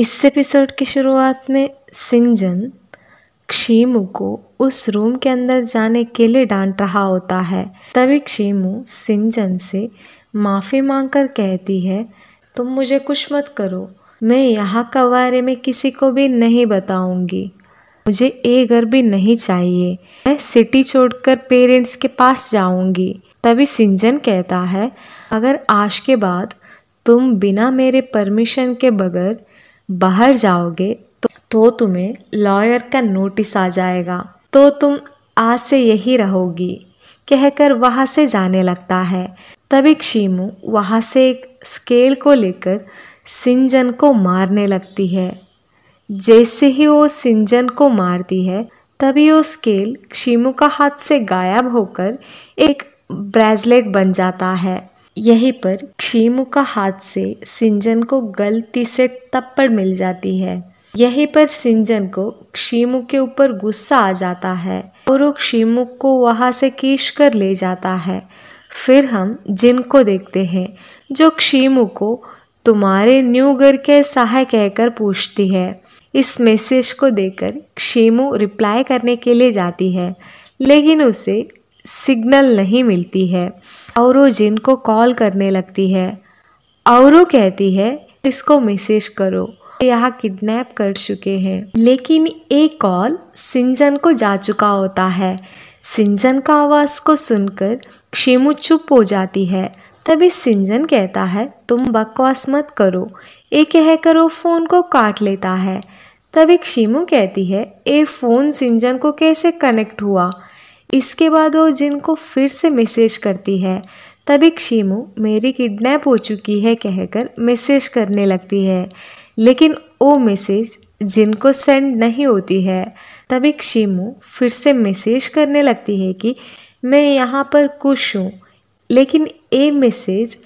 इस एपिसोड की शुरुआत में सिंजन क्षीमू को उस रूम के अंदर जाने के लिए डांट रहा होता है तभी क्षीमू सिंजन से माफ़ी मांगकर कहती है तुम मुझे कुछ मत करो मैं यहाँ का बारे में किसी को भी नहीं बताऊँगी मुझे ए घर भी नहीं चाहिए मैं सिटी छोड़कर पेरेंट्स के पास जाऊंगी तभी सिंजन कहता है अगर आज के बाद तुम बिना मेरे परमिशन के बगैर बाहर जाओगे तो, तो तुम्हें लॉयर का नोटिस आ जाएगा तो तुम आज से यही रहोगी कहकर वहाँ से जाने लगता है तभी क्षीमू वहाँ से एक स्केल को लेकर सिंजन को मारने लगती है जैसे ही वो सिंजन को मारती है तभी वो स्केल क्षीमू का हाथ से गायब होकर एक ब्रेसलेट बन जाता है यहीं पर क्षीमु का हाथ से सिंजन को गलती से तप्पड़ मिल जाती है यहीं पर सिंजन को क्षीमु के ऊपर गुस्सा आ जाता है और वो क्षीमु को वहाँ से खींच कर ले जाता है फिर हम जिन को देखते हैं जो क्षीमु को तुम्हारे न्यू घर के सहाय कहकर पूछती है इस मैसेज को देकर क्षीमु रिप्लाई करने के लिए जाती है लेकिन उसे सिग्नल नहीं मिलती है और वो जिन को कॉल करने लगती है और वो कहती है इसको मैसेज करो यहाँ किडनैप कर चुके हैं लेकिन एक कॉल सिंजन को जा चुका होता है सिंजन का आवाज़ को सुनकर क्षेमु चुप हो जाती है तभी सिंजन कहता है तुम बकवास मत करो ये कह कर वो फ़ोन को काट लेता है तभी क्षीमू कहती है ये फ़ोन सिंजन को कैसे कनेक्ट हुआ इसके बाद वो जिन को फिर से मैसेज करती है तभी क्षीमु मेरी किडनैप हो चुकी है कहकर मैसेज करने लगती है लेकिन वो मैसेज जिनको सेंड नहीं होती है तभी क्षीमु फिर से मैसेज करने लगती है कि मैं यहाँ पर खुश हूँ लेकिन ये मैसेज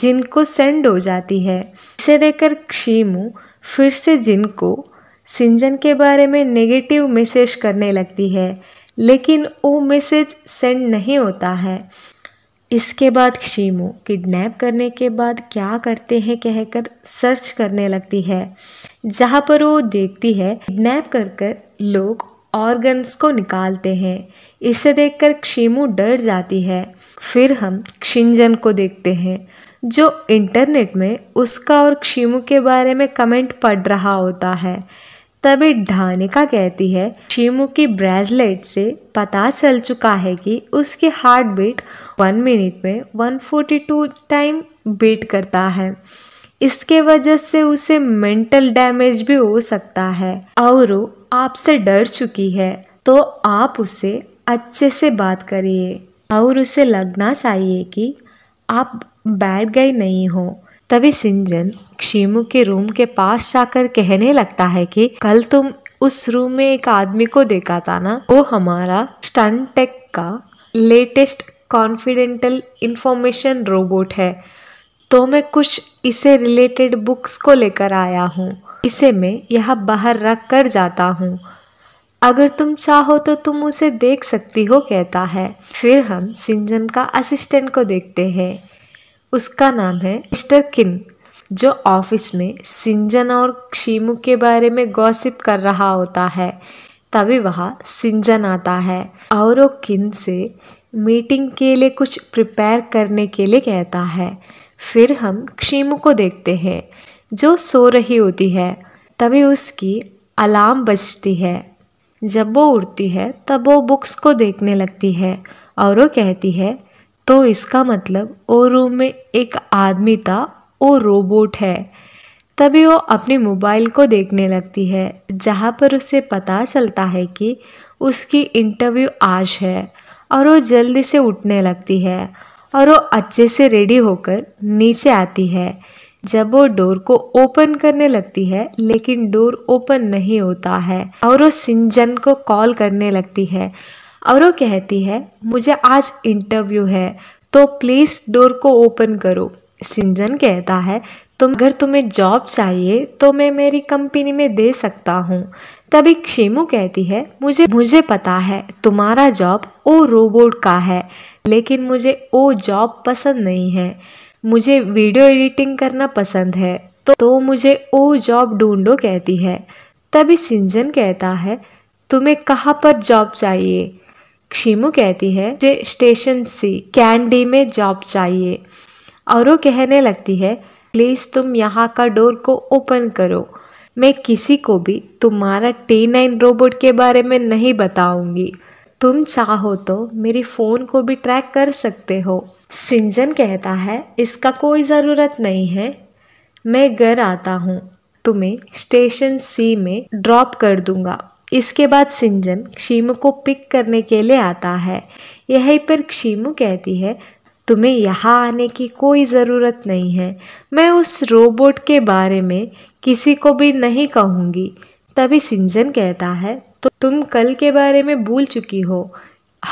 जिनको सेंड हो जाती है इसे देखकर क्षीमू फिर से जिनको सिंजन के बारे में नेगेटिव मैसेज करने लगती है लेकिन वो मैसेज सेंड नहीं होता है इसके बाद शीमू किडनैप करने के बाद क्या करते हैं कहकर सर्च करने लगती है जहाँ पर वो देखती है किडनैप कर कर लोग ऑर्गन्स को निकालते हैं इसे देखकर कर डर जाती है फिर हम क्षिंजन को देखते हैं जो इंटरनेट में उसका और क्षीमू के बारे में कमेंट पढ़ रहा होता है तभी ढानिका कहती है शिमू की ब्रेसलेट से पता चल चुका है कि उसकी हार्ट बीट वन मिनट में 142 टाइम बीट करता है इसके वजह से उसे मेंटल डैमेज भी हो सकता है और वो आपसे डर चुकी है तो आप उसे अच्छे से बात करिए और उसे लगना चाहिए कि आप बैठ गए नहीं हो तभी सिंजन क्षीमु के रूम के पास जाकर कहने लगता है कि कल तुम उस रूम में एक आदमी को देखा था ना वो हमारा स्टंटेक का लेटेस्ट कॉन्फिडेंटल इंफॉर्मेशन रोबोट है तो मैं कुछ इसे रिलेटेड बुक्स को लेकर आया हूँ इसे मैं यह बाहर रख कर जाता हूँ अगर तुम चाहो तो तुम उसे देख सकती हो कहता है फिर हम सिंजन का असिस्टेंट को देखते हैं उसका नाम है मिस्टर किन जो ऑफिस में सिंजन और क्षीमु के बारे में गॉसिप कर रहा होता है तभी वहाँ सिंजन आता है और वो किन से मीटिंग के लिए कुछ प्रिपेयर करने के लिए कहता है फिर हम क्षीम को देखते हैं जो सो रही होती है तभी उसकी अलार्म बजती है जब वो उठती है तब वो बुक्स को देखने लगती है और वो कहती है तो इसका मतलब ओ रूम में एक आदमी था वो रोबोट है तभी वो अपने मोबाइल को देखने लगती है जहाँ पर उसे पता चलता है कि उसकी इंटरव्यू आज है और वो जल्दी से उठने लगती है और वो अच्छे से रेडी होकर नीचे आती है जब वो डोर को ओपन करने लगती है लेकिन डोर ओपन नहीं होता है और वो सिंजन को कॉल करने लगती है और वो कहती है मुझे आज इंटरव्यू है तो प्लीज़ डोर को ओपन करो सिंजन कहता है तुम अगर तुम्हें जॉब चाहिए तो मैं मेरी कंपनी में दे सकता हूँ तभी क्षीमू कहती है मुझे मुझे पता है तुम्हारा जॉब ओ रोबोट का है लेकिन मुझे ओ जॉब पसंद नहीं है मुझे वीडियो एडिटिंग करना पसंद है तो, तो मुझे ओ जॉब ढूंढो कहती है तभी सिंजन कहता है तुम्हें कहाँ पर जॉब चाहिए क्षीमू कहती है मुझे स्टेशन सी कैंडी में जॉब चाहिए और वो कहने लगती है प्लीज़ तुम यहाँ का डोर को ओपन करो मैं किसी को भी तुम्हारा टी नाइन रोबोट के बारे में नहीं बताऊंगी तुम चाहो तो मेरी फ़ोन को भी ट्रैक कर सकते हो सिंजन कहता है इसका कोई ज़रूरत नहीं है मैं घर आता हूँ तुम्हें स्टेशन सी में ड्रॉप कर दूंगा इसके बाद सिंजन क्षीम को पिक करने के लिए आता है यहीं पर क्षीम कहती है तुम्हें यहाँ आने की कोई ज़रूरत नहीं है मैं उस रोबोट के बारे में किसी को भी नहीं कहूँगी तभी सिंजन कहता है तो तुम कल के बारे में भूल चुकी हो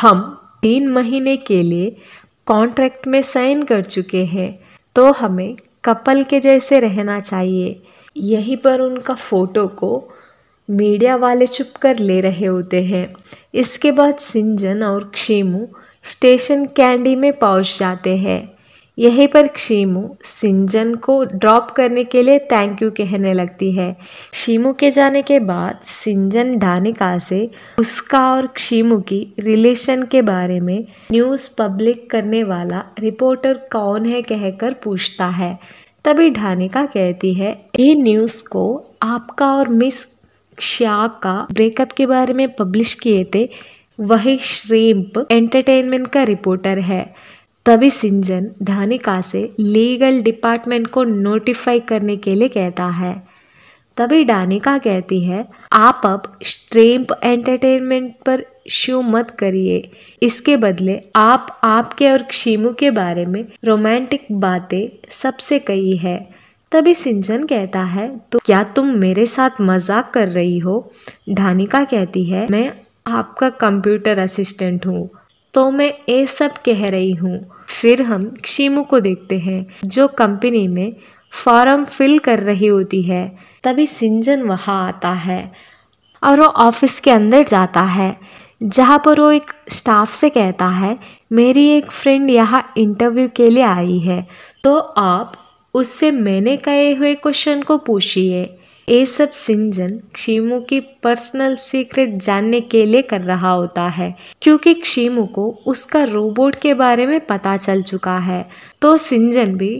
हम तीन महीने के लिए कॉन्ट्रैक्ट में साइन कर चुके हैं तो हमें कपल के जैसे रहना चाहिए यहीं पर उनका फ़ोटो को मीडिया वाले चुप कर ले रहे होते हैं इसके बाद सिंजन और क्षेमु स्टेशन कैंडी में पहुंच जाते हैं यहीं पर क्षेमु सिंजन को ड्रॉप करने के लिए थैंक यू कहने लगती है शीमू के जाने के बाद सिंजन ढानिका से उसका और क्षीमू की रिलेशन के बारे में न्यूज़ पब्लिक करने वाला रिपोर्टर कौन है कहकर पूछता है तभी ढानिका कहती है ये न्यूज़ को आपका और मिस श्या का ब्रेकअप के बारे में पब्लिश किए थे वही श्रेम्प एंटरटेनमेंट का रिपोर्टर है तभी सिंजन धानिका से लीगल डिपार्टमेंट को नोटिफाई करने के लिए कहता है तभी डानिका कहती है आप अब स्ट्रेम्प एंटरटेनमेंट पर शो मत करिए इसके बदले आप आपके और क्षीमू के बारे में रोमांटिक बातें सबसे कही है तभी सिंचन कहता है तो क्या तुम मेरे साथ मजाक कर रही हो धानिका कहती है मैं आपका कंप्यूटर असिस्टेंट हूँ तो मैं ये सब कह रही हूँ फिर हम क्षीमु को देखते हैं जो कंपनी में फॉर्म फिल कर रही होती है तभी सिंजन वहाँ आता है और वो ऑफिस के अंदर जाता है जहाँ पर वो एक स्टाफ से कहता है मेरी एक फ्रेंड यहाँ इंटरव्यू के लिए आई है तो आप उससे मैंने कहे हुए क्वेश्चन को पूछिए ये सब सिंजन क्षीमू की पर्सनल सीक्रेट जानने के लिए कर रहा होता है क्योंकि क्षीमू को उसका रोबोट के बारे में पता चल चुका है तो सिंजन भी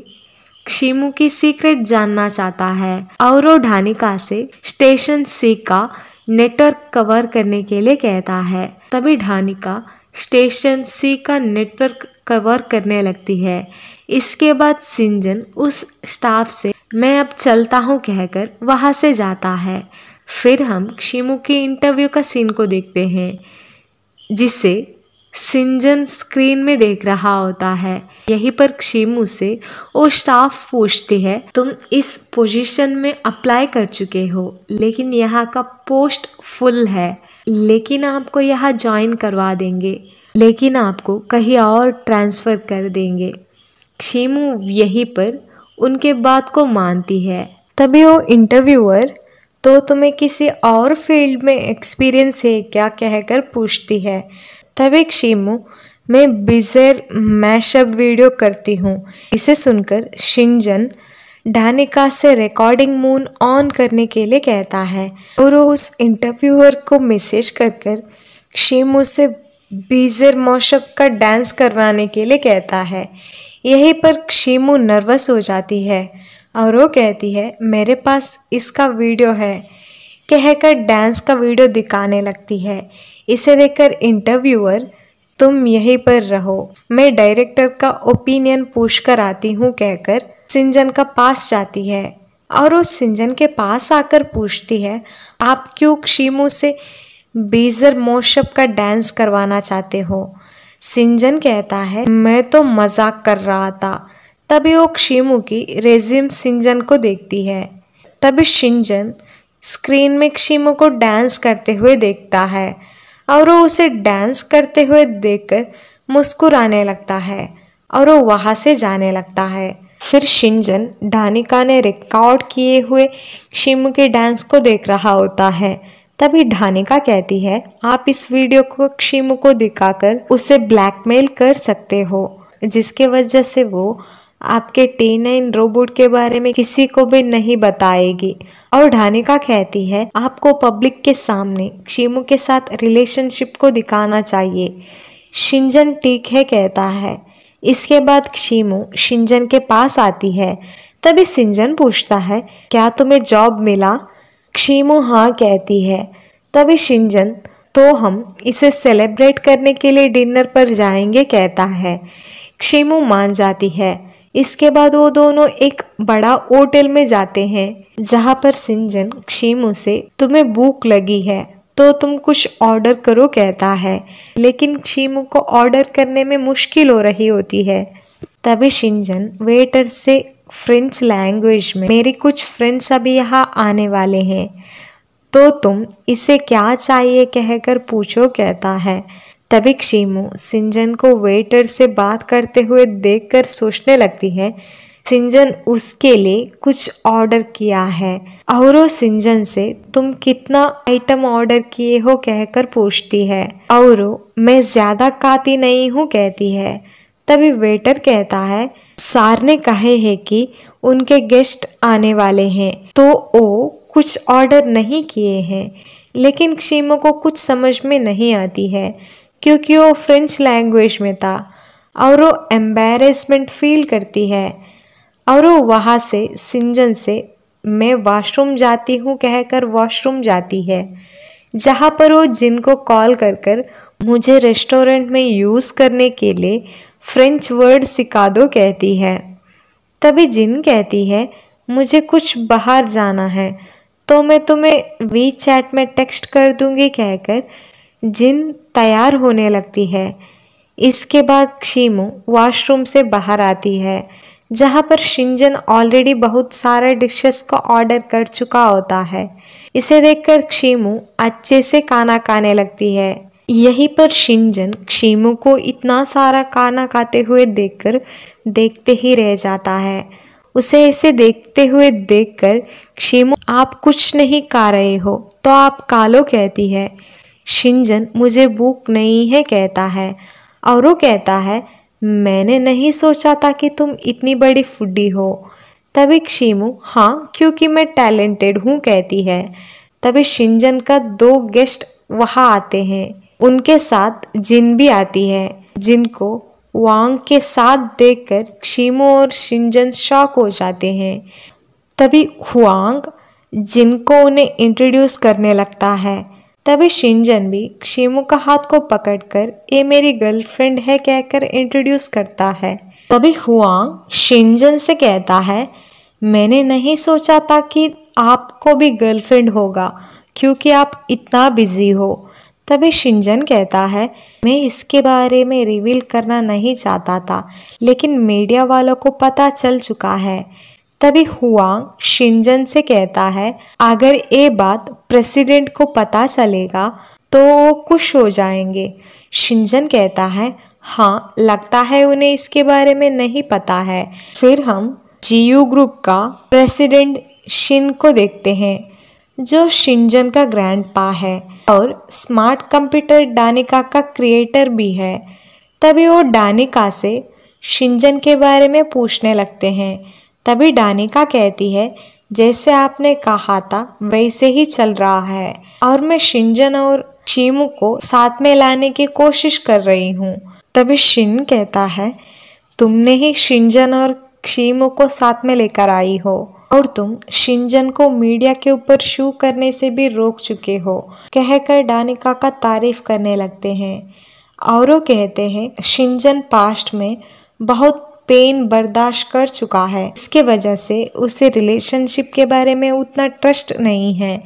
क्षीमू की सीक्रेट जानना चाहता है और वो ढानिका से स्टेशन सी का नेटवर्क कवर करने के लिए कहता है तभी ढानिका स्टेशन सी का नेटवर्क कवर करने लगती है इसके बाद सिंजन उस स्टाफ से मैं अब चलता हूँ कहकर वहाँ से जाता है फिर हम शिमू के इंटरव्यू का सीन को देखते हैं जिसे सिंजन स्क्रीन में देख रहा होता है यहीं पर क्षीमू से वो स्टाफ पूछती है तुम इस पोजीशन में अप्लाई कर चुके हो लेकिन यहाँ का पोस्ट फुल है लेकिन आपको यहाँ ज्वाइन करवा देंगे लेकिन आपको कहीं और ट्रांसफ़र कर देंगे क्षीमू यहीं पर उनके बात को मानती है तभी वो इंटरव्यूअर तो तुम्हें किसी और फील्ड में एक्सपीरियंस है क्या कहकर पूछती है तभी क्षीमू मैं बिजर मैशअप वीडियो करती हूँ इसे सुनकर शिंजन डानिका से रिकॉर्डिंग मून ऑन करने के लिए कहता है और उस इंटरव्यूअर को मैसेज कर कर क्षीमू से बीजर मोशप का डांस करवाने के लिए कहता है यहीं पर क्षीमू नर्वस हो जाती है और वो कहती है मेरे पास इसका वीडियो है कहकर डांस का वीडियो दिखाने लगती है इसे देखकर इंटरव्यूअर तुम यहीं पर रहो मैं डायरेक्टर का ओपिनियन पूछ कर आती हूँ कहकर सिंजन का पास जाती है और वो सिंजन के पास आकर पूछती है आप क्यों क्षीमू से बीजर मोशप का डांस करवाना चाहते हो सिंजन कहता है मैं तो मजाक कर रहा था तभी वो क्षीमू की रेजिम सिंजन को देखती है तभी सिंजन स्क्रीन में क्षीमू को डांस करते हुए देखता है और वो उसे डांस करते हुए देखकर मुस्कुराने लगता है और वो वहाँ से जाने लगता है फिर शिंजन डानिका ने रिकॉर्ड किए हुए शिमू के डांस को देख रहा होता है तभी ढानिका कहती है आप इस वीडियो को क्षीम को दिखाकर उसे ब्लैकमेल कर सकते हो जिसके वजह से वो आपके टी नाइन रोबोट के बारे में किसी को भी नहीं बताएगी और ढानिका कहती है आपको पब्लिक के सामने क्षीमु के साथ रिलेशनशिप को दिखाना चाहिए शिंजन ठीक है कहता है इसके बाद क्षीमु शिंजन के पास आती है तभी सिंजन पूछता है क्या तुम्हें जॉब मिला क्षीमू हाँ कहती है तभी शिंजन तो हम इसे सेलिब्रेट करने के लिए डिनर पर जाएंगे कहता है क्षीमू मान जाती है इसके बाद वो दोनों एक बड़ा होटल में जाते हैं जहाँ पर सिंजन क्षीमो से तुम्हें भूख लगी है तो तुम कुछ ऑर्डर करो कहता है लेकिन क्षीमो को ऑर्डर करने में मुश्किल हो रही होती है तभी शिंजन वेटर से फ्रेंच लैंग्वेज में मेरे कुछ फ्रेंड्स अभी यहाँ आने वाले हैं तो तुम इसे क्या चाहिए कहकर पूछो कहता है तभी क्षीमो सिंजन को वेटर से बात करते हुए देखकर सोचने लगती है सिंजन उसके लिए कुछ ऑर्डर किया है और सिंजन से तुम कितना आइटम ऑर्डर किए हो कहकर पूछती है और मैं ज्यादा काती नहीं हूँ कहती है तभी वेटर कहता है सार ने कहे है कि उनके गेस्ट आने वाले हैं तो वो कुछ ऑर्डर नहीं किए हैं लेकिन क्षीमो को कुछ समझ में नहीं आती है क्योंकि वो फ्रेंच लैंग्वेज में था और वो एम्बेरसमेंट फील करती है और वो वहाँ से सिंजन से मैं वॉशरूम जाती हूँ कहकर वॉशरूम जाती है जहाँ पर वो जिनको कॉल कर कर मुझे रेस्टोरेंट में यूज़ करने के लिए फ्रेंच वर्ड सिकादो कहती है तभी जिन कहती है मुझे कुछ बाहर जाना है तो मैं तुम्हें वी चैट में टेक्स्ट कर दूंगी कहकर जिन तैयार होने लगती है इसके बाद क्षीमो वॉशरूम से बाहर आती है जहाँ पर शिंजन ऑलरेडी बहुत सारे डिशेस को ऑर्डर कर चुका होता है इसे देखकर क्षीमू अच्छे से खाना खाने लगती है यहीं पर शिंजन क्षेमो को इतना सारा खाना खाते हुए देखकर देखते ही रह जाता है उसे ऐसे देखते हुए देखकर क्षेमो आप कुछ नहीं खा रहे हो तो आप कालो कहती है शिंजन मुझे भूख नहीं है कहता है और वो कहता है मैंने नहीं सोचा था कि तुम इतनी बड़ी फुडी हो तभी क्षेमो हाँ क्योंकि मैं टैलेंटेड हूँ कहती है तभी शिंजन का दो गेस्ट वहाँ आते हैं उनके साथ जिन भी आती है जिनको वांग के साथ देखकर क्षीमो और शिंजन शॉक हो जाते हैं तभी हुआंग जिनको उन्हें इंट्रोड्यूस करने लगता है तभी शिंजन भी क्षीमो का हाथ को पकड़कर ये मेरी गर्लफ्रेंड है कहकर इंट्रोड्यूस करता है तभी हुआंग शिंजन से कहता है मैंने नहीं सोचा था कि आपको भी गर्लफ्रेंड होगा क्योंकि आप इतना बिजी हो तभी शिंजन कहता है मैं इसके बारे में रिवील करना नहीं चाहता था लेकिन मीडिया वालों को पता चल चुका है तभी हुआंग शिंजन से कहता है अगर ये बात प्रेसिडेंट को पता चलेगा तो वो खुश हो जाएंगे शिंजन कहता है हाँ लगता है उन्हें इसके बारे में नहीं पता है फिर हम जीयू ग्रुप का प्रेसिडेंट शिन को देखते हैं जो शिंजन का ग्रैंडपा है और स्मार्ट कंप्यूटर डानिका का क्रिएटर भी है तभी वो डानिका से शिंजन के बारे में पूछने लगते हैं तभी डानिका कहती है जैसे आपने कहा था वैसे ही चल रहा है और मैं शिंजन और शीमू को साथ में लाने की कोशिश कर रही हूँ तभी शिन कहता है तुमने ही शिंजन और क्षीमो को साथ में लेकर आई हो और तुम शिंजन को मीडिया के ऊपर शू करने से भी रोक चुके हो कहकर डानिका का तारीफ करने लगते हैं और कहते हैं शिंजन पास्ट में बहुत पेन बर्दाश्त कर चुका है इसके वजह से उसे रिलेशनशिप के बारे में उतना ट्रस्ट नहीं है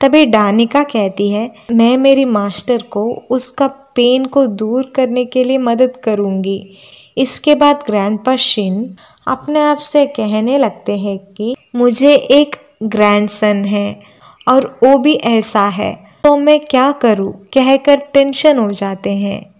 तभी डानिका कहती है मैं मेरी मास्टर को उसका पेन को दूर करने के लिए मदद करूंगी इसके बाद ग्रैंडपा शिन अपने आप से कहने लगते हैं कि मुझे एक ग्रैंडसन है और वो भी ऐसा है तो मैं क्या करूँ कहकर टेंशन हो जाते हैं